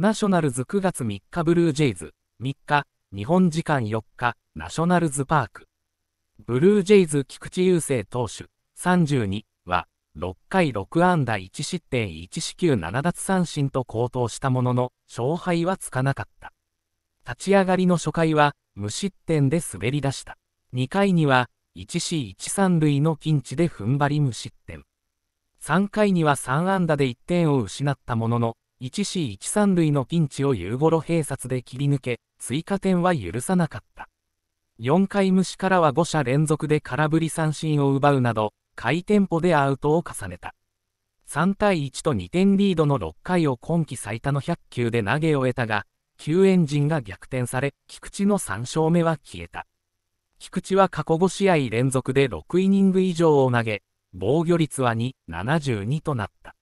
ナショナルズ9月3日ブルージェイズ3日日本時間4日ナショナルズパークブルージェイズ菊池雄星投手32は6回6安打1失点1四球7奪三振と好投したものの勝敗はつかなかった立ち上がりの初回は無失点で滑り出した2回には1四1三塁のピンチで踏ん張り無失点3回には3安打で1点を失ったものの 1C13 塁のピンチを夕頃併殺で切り抜け、追加点は許さなかった。4回無視からは5者連続で空振り三振を奪うなど、回転歩でアウトを重ねた。3対1と2点リードの6回を今季最多の100球で投げ終えたが、エンジンが逆転され、菊池の3勝目は消えた。菊池は過去5試合連続で6イニング以上を投げ、防御率は2、72となった。